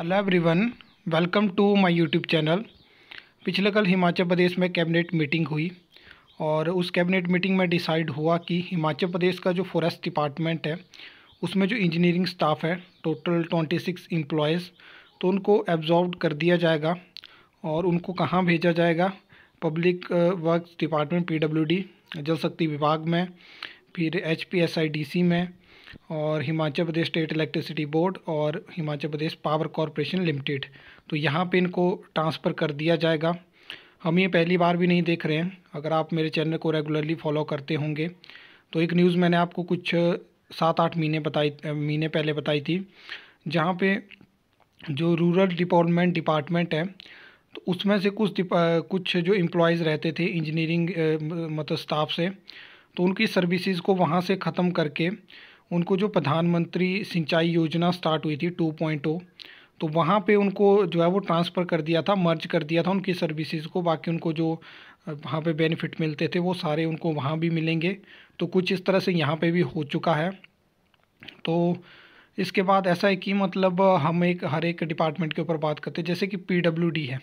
hello everyone welcome to my YouTube channel पिछले कल हिमाचल प्रदेश में कैबिनेट मीटिंग हुई और उस कैबिनेट मीटिंग में डिसाइड हुआ कि हिमाचल प्रदेश का जो फॉरेस्ट डिपार्टमेंट है उसमें जो इंजीनियरिंग स्टाफ है टोटल ट्वेंटी सिक्स एम्प्लॉयज़ तो उनको एब्जॉर्व कर दिया जाएगा और उनको कहाँ भेजा जाएगा पब्लिक वर्क डिपार्टमेंट पी जल शक्ति विभाग में फिर एच में और Himachal Pradesh state electricity board और Himachal Pradesh power corporation limited तो यहाँ पे इनको ट्रांसफ़र कर दिया जाएगा हम ये पहली बार भी नहीं देख रहे हैं अगर आप मेरे चैनल को रेगुलरली फॉलो करते होंगे तो एक न्यूज़ मैंने आपको कुछ सात आठ महीने बताई महीने पहले बताई थी जहाँ पे जो रूरल डिपार्टमेंट डिपार्टमेंट है तो उसमें से कुछ कुछ जो एम्प्लॉयज़ रहते थे इंजीनियरिंग मतलब स्टाफ से तो उनकी सर्विसेज को वहाँ से ख़त्म करके उनको जो प्रधानमंत्री सिंचाई योजना स्टार्ट हुई थी टू पॉइंट ओ तो वहाँ पे उनको जो है वो ट्रांसफ़र कर दिया था मर्ज कर दिया था उनकी सर्विसेज को बाकी उनको जो वहाँ पे बेनिफिट मिलते थे वो सारे उनको वहाँ भी मिलेंगे तो कुछ इस तरह से यहाँ पे भी हो चुका है तो इसके बाद ऐसा है कि मतलब हम एक हर एक डिपार्टमेंट के ऊपर बात करते हैं जैसे कि पी है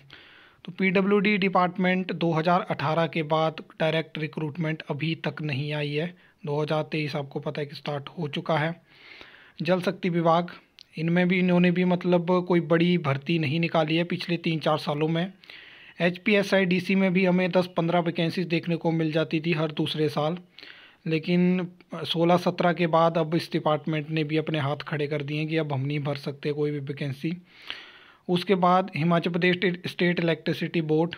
तो पी डिपार्टमेंट 2018 के बाद डायरेक्ट रिक्रूटमेंट अभी तक नहीं आई है 2023 आपको पता है कि स्टार्ट हो चुका है जल शक्ति विभाग इनमें भी इन्होंने भी मतलब कोई बड़ी भर्ती नहीं निकाली है पिछले तीन चार सालों में H P S I D C में भी हमें दस पंद्रह वैकेंसीज देखने को मिल जाती थी हर दूसरे साल लेकिन सोलह सत्रह के बाद अब इस डिपार्टमेंट ने भी अपने हाथ खड़े कर दिए कि अब हम नहीं भर सकते कोई भी वैकेंसी उसके बाद Himachal Pradesh state electricity board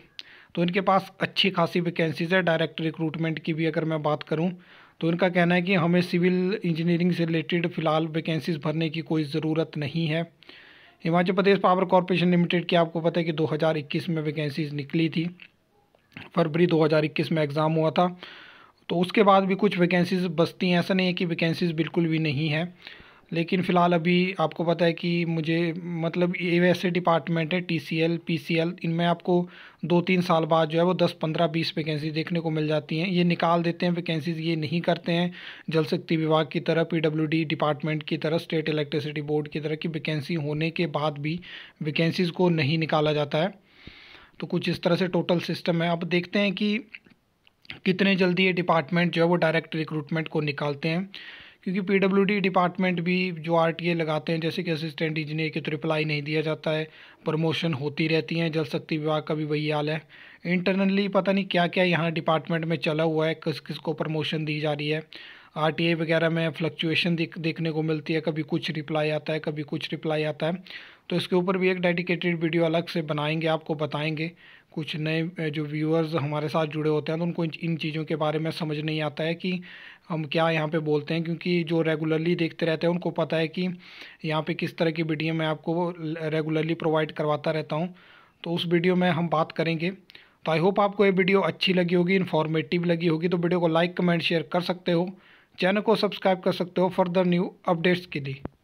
तो इनके पास अच्छी खासी वैकेंसीज है डायरेक्ट रिक्रूटमेंट की भी अगर मैं बात करूँ तो इनका कहना है कि हमें सिविल इंजीनियरिंग से रिलेटेड फ़िलहाल वैकेंसीज भरने की कोई ज़रूरत नहीं है Himachal Pradesh power corporation limited की आपको पता है कि 2021 में वैकेंसीज निकली थी फरवरी 2021 में एग्ज़ाम हुआ था तो उसके बाद भी कुछ वैकेंसीज बसती हैं ऐसा नहीं है कि वैकेंसीज बिल्कुल भी नहीं है लेकिन फ़िलहाल अभी आपको पता है कि मुझे मतलब ये वैसे डिपार्टमेंट है T C L P C L इनमें आपको दो तीन साल बाद जो है वो दस पंद्रह बीस वैकेंसी देखने को मिल जाती हैं ये निकाल देते हैं वैकेंसीज ये नहीं करते हैं जल शक्ति विभाग की तरह पी डब्ल्यू डी डिपार्टमेंट की तरह स्टेट इलेक्ट्रिसिटी बोर्ड की तरह की वैकेंसी होने के बाद भी वैकेंसीज़ को नहीं निकाला जाता है तो कुछ इस तरह से टोटल सिस्टम है अब देखते हैं कि कितने जल्दी ये डिपार्टमेंट जो है वो डायरेक्ट रिक्रूटमेंट को निकालते हैं क्योंकि पीडब्ल्यूडी डिपार्टमेंट भी जो ए लगाते हैं जैसे कि असिस्टेंट इंजीनियर की तो रिप्लाई नहीं दिया जाता है प्रमोशन होती रहती हैं जल शक्ति विभाग का भी वही हाल है इंटरनली पता नहीं क्या क्या यहाँ डिपार्टमेंट में चला हुआ है किस किस को प्रमोशन दी जा रही है आई वगैरह में फ्लक्चुएशन देख देखने को मिलती है कभी कुछ रिप्लाई आता है कभी कुछ रिप्लाई आता है तो इसके ऊपर भी एक डेडिकेटेड वीडियो अलग से बनाएंगे आपको बताएंगे कुछ नए जो व्यूअर्स हमारे साथ जुड़े होते हैं तो उनको इन चीज़ों के बारे में समझ नहीं आता है कि हम क्या यहाँ पे बोलते हैं क्योंकि जो रेगुलरली देखते रहते हैं उनको पता है कि यहाँ पे किस तरह की वीडियो मैं आपको रेगुलरली प्रोवाइड करवाता रहता हूँ तो उस वीडियो में हम बात करेंगे तो आई होप आपको ये वीडियो अच्छी लगी होगी इन्फॉर्मेटिव लगी होगी तो वीडियो को लाइक कमेंट शेयर कर सकते हो चैनल को सब्सक्राइब कर सकते हो फर्दर न्यू अपडेट्स के लिए